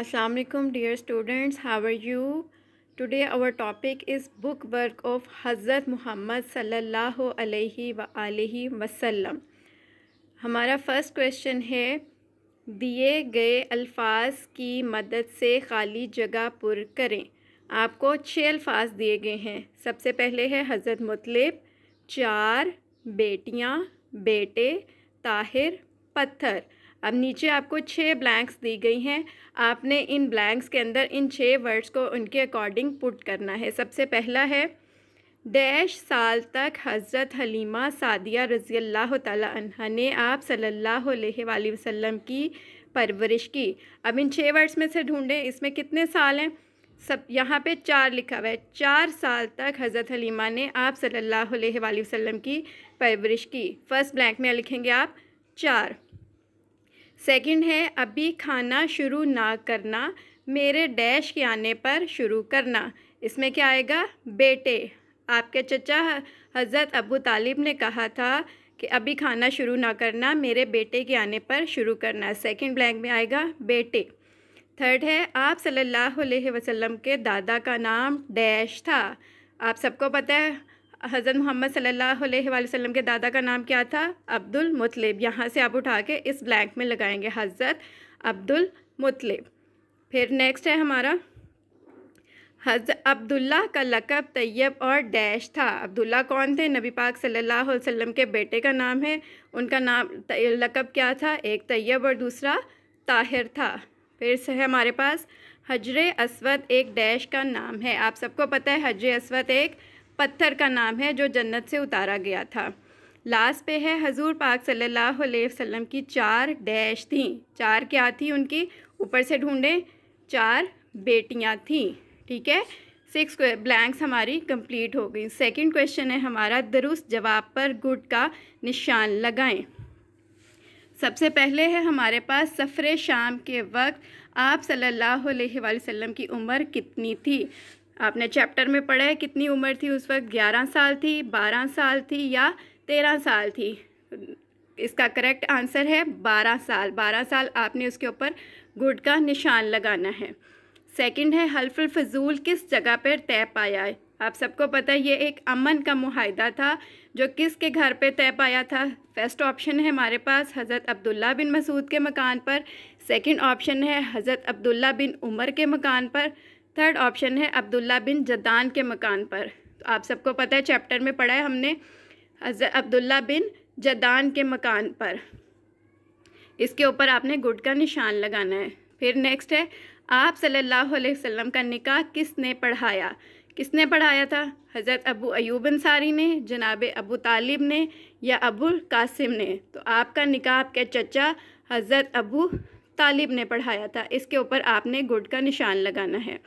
Aslam dear students how are you today our topic is book work of Hazrat Mohammad सल्ला वसलम हमारा first question है दिए गए अल्फाज की मदद से खाली जगह पुर करें आपको छः अल्फाज दिए गए हैं सबसे पहले है हज़रत मतलब चार बेटियाँ बेटे ताहिर पत्थर अब नीचे आपको छः ब्लैंक्स दी गई हैं आपने इन ब्लैंक्स के अंदर इन छः वर्ड्स को उनके अकॉर्डिंग पुट करना है सबसे पहला है डैश साल तक हज़रत हलीमा सादिया रज़ी अल्लाह तह ने आप सल्लल्लाहु अलैहि वसल्लम की परवरिश की अब इन छः वर्ड्स में से ढूंढें इसमें कितने साल हैं सब यहाँ पे चार लिखा हुआ है चार साल तक हज़रत हलीमा ने आप सल्लल्लाहु अलैहि वसल्लम की परवरिश की फ़र्स्ट ब्लैंक में लिखेंगे आप चार सेकंड है अभी खाना शुरू ना करना मेरे डैश के आने पर शुरू करना इसमें क्या आएगा बेटे आपके चचा हज़रत अबू तालिब ने कहा था कि अभी खाना शुरू ना करना मेरे बेटे के आने पर शुरू करना सेकंड ब्लैंक में आएगा बेटे थर्ड है आप सल्लल्लाहु अलैहि वसल्लम के दादा का नाम डैश था आप सबको पता है हज़रत मोहम्मद सल्लल्लाहु अलैहि वसल्लम के दादा का नाम क्या था अब्दुल मुतलिब यहाँ से आप उठा के इस ब्लैंक में लगाएंगे हज़रत अब्दुल मुतलिब फिर नेक्स्ट है हमारा हज अब्दुल्ला का लकब तैयब और डैश था अब्दुल्ला कौन थे नबी पाक सल्लल्लाहु अलैहि वसल्लम के बेटे का नाम है उनका नाम लकब क्या था एक तैयब और दूसरा ताहिर था फिर से है हमारे पास हजर असवद एक डैश का नाम है आप सबको पता है हजर असवद एक पत्थर का नाम है जो जन्नत से उतारा गया था लास्ट पे है हजूर पाक सल्लल्लाहु अलैहि वसल्लम की चार डैश थी चार क्या थी उनकी ऊपर से ढूंढें चार बेटियां थी ठीक है सिक्स ब्लैंक्स हमारी कंप्लीट हो गई सेकंड क्वेश्चन है हमारा दुरुस्त जवाब पर गुड का निशान लगाएं सबसे पहले है हमारे पास सफ़र शाम के वक्त आप सल्लल्लाहु अलैहि वसल्लम की उम्र कितनी थी आपने चैप्टर में पढ़ा है कितनी उम्र थी उस वक्त ग्यारह साल थी बारह साल थी या तेरह साल थी इसका करेक्ट आंसर है बारह साल बारह साल आपने उसके ऊपर गुड का निशान लगाना है सेकंड है हल्फुल फजूल किस जगह पर तय पाया है आप सबको पता है ये एक अमन का माहिदा था जो किस के घर पे तय पाया था फर्स्ट ऑप्शन है हमारे पास हज़रत अब्दुल्ला बिन मसूद के मकान पर सेकंड ऑप्शन है हज़रत अब्दुल्ला बिन उमर के मकान पर थर्ड ऑप्शन है अब्दुल्ला बिन जदान के मकान पर तो आप सबको पता है चैप्टर में पढ़ा है हमने अब्दुल्ला बिन जदान के मकान पर इसके ऊपर आपने गुड का निशान लगाना है फिर नेक्स्ट है आप सल्लल्लाहु अलैहि वसल्लम का निकाह किसने पढ़ाया किसने पढ़ाया था हज़रत अबू अयूब अंसारी ने जनाब अबू तालिब ने या अबू कासिम ने तो आपका निकाह आपके चचा हज़रत अबू तालिब ने पढ़ाया था इसके ऊपर आपने गुड का निशान लगाना है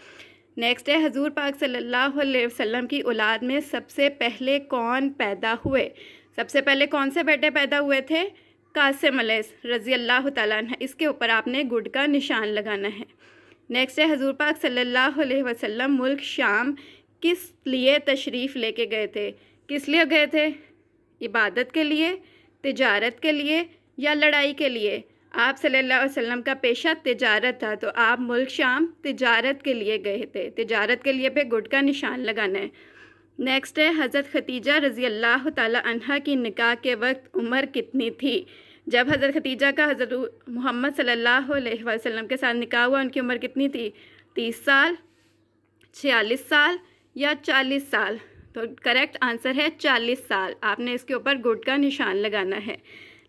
नेक्स्ट है हजूर पाक सल्लल्लाहु अलैहि वसल्लम की औलाद में सबसे पहले कौन पैदा हुए सबसे पहले कौन से बेटे पैदा हुए थे कासिम रज़ी अल्लाह तह इसके ऊपर आपने गुड का निशान लगाना है नेक्स्ट है हजूर पाक सल्लल्लाहु अलैहि वसल्लम मुल्क शाम किस लिए तशरीफ़ लेके गए थे किस लिए गए थे इबादत के लिए तिजारत के लिए या लड़ाई के लिए आप सल्लल्लाहु अलैहि वसल्लम का पेशा तिजारत था तो आप मुल्क शाम तिजारत के लिए गए थे तिजारत के लिए पे गुड का निशान लगाना है नेक्स्ट है हज़रत खतीजा रज़ी अल्लाह तहा की निकाह के वक्त उम्र कितनी थी जब हज़रत खतीजा का हज़रत मोहम्मद सल्लल्लाहु अलैहि वसल्लम के साथ निकाह हुआ उनकी उम्र कितनी थी तीस साल छियालीस साल या चालीस साल तो करेक्ट आंसर है चालीस साल आपने इसके ऊपर गुड का निशान लगाना है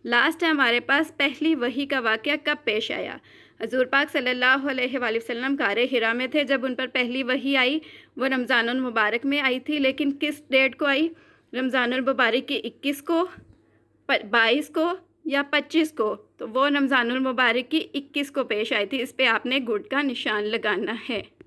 लास्ट है हमारे पास पहली वही का वाक़ कब पेश आया हजूर पाक सल्लल्लाहु अलैहि वसल्लम गार हिरा में थे जब उन पर पहली वही आई वो रमज़ान मुबारक में आई थी लेकिन किस डेट को आई रमज़ान मुबारक की इक्कीस को बाईस को या पच्चीस को तो वो रमज़ान मुबारक की इक्कीस को पेश आई थी इस पर आपने गुड का निशान लगाना है